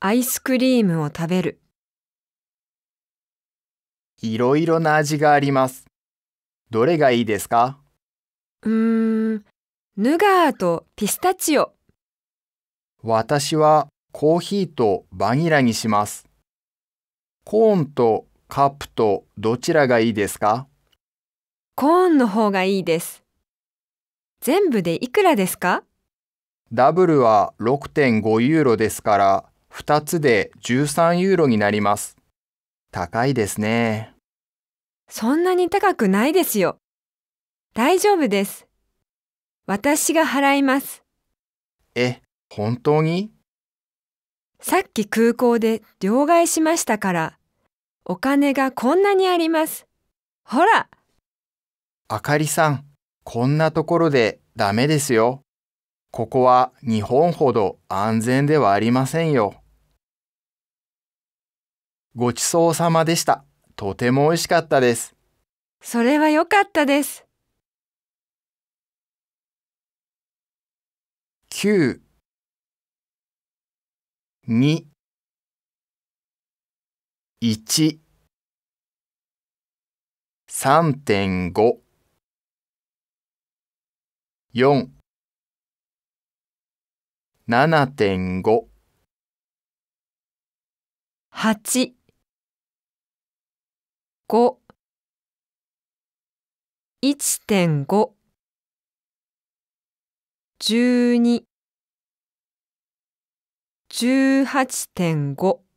アイスクリームを食べる。いろいろな味があります。どれがいいですかうーん、ヌガーとピスタチオ。私はコーヒーとバニラにします。コーンとカップとどちらがいいですかコーンの方がいいです。全部でいくらですかダブルは6.5ユーロですから2つで13ユーロになります。高いですね。そんなに高くないですよ。大丈夫です。私が払います。え、本当にさっき空港で両替しましたから、お金がこんなにあります。ほらあかりさん、こんなところでダメですよ。ここは日本ほど安全ではありませんよ。ごちそうさまでした。とても美味しかったです。それは良かったです。9 2 1 3 5 4 7.5 8点1.5 12 18.5